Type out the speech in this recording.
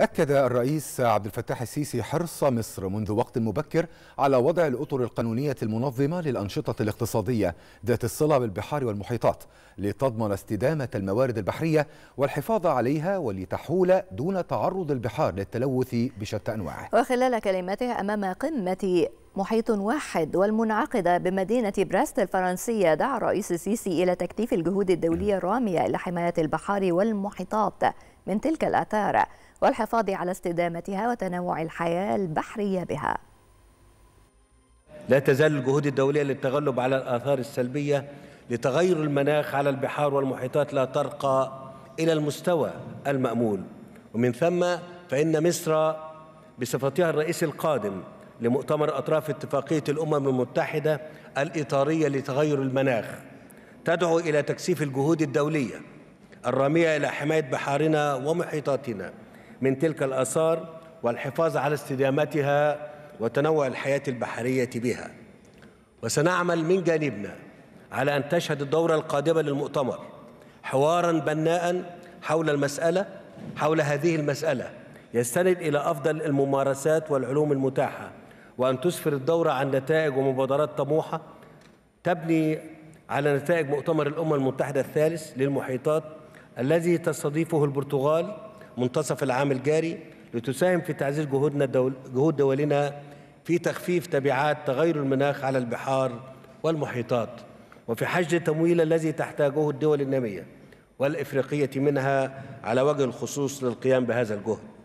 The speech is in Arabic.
أكد الرئيس عبد الفتاح السيسي حرص مصر منذ وقت مبكر على وضع الأطر القانونية المنظمة للأنشطة الاقتصادية ذات الصلة بالبحار والمحيطات لتضمن استدامة الموارد البحرية والحفاظ عليها ولتحول دون تعرض البحار للتلوث بشتى أنواعه وخلال كلمته أمام قمة محيط واحد والمنعقدة بمدينة براست الفرنسية دعا الرئيس السيسي إلى تكثيف الجهود الدولية الرامية إلى حماية البحار والمحيطات من تلك الآثار والحفاظ على استدامتها وتنوع الحياة البحرية بها لا تزال الجهود الدولية للتغلب على الآثار السلبية لتغير المناخ على البحار والمحيطات لا ترقى إلى المستوى المأمول ومن ثم فإن مصر بصفتها الرئيس القادم لمؤتمر أطراف اتفاقية الأمم المتحدة الإطارية لتغير المناخ تدعو إلى تكثيف الجهود الدولية الرامية إلى حماية بحارنا ومحيطاتنا من تلك الآثار والحفاظ على استدامتها وتنوع الحياة البحرية بها وسنعمل من جانبنا على أن تشهد الدورة القادمة للمؤتمر حوارا بناء حول المسألة حول هذه المسألة يستند إلى أفضل الممارسات والعلوم المتاحة وأن تسفر الدورة عن نتائج ومبادرات طموحة تبني على نتائج مؤتمر الأمم المتحدة الثالث للمحيطات الذي تستضيفه البرتغال منتصف العام الجاري لتساهم في تعزيز جهودنا دول جهود دولنا في تخفيف تبعات تغير المناخ على البحار والمحيطات وفي حشد التمويل الذي تحتاجه الدول الناميه والافريقيه منها على وجه الخصوص للقيام بهذا الجهد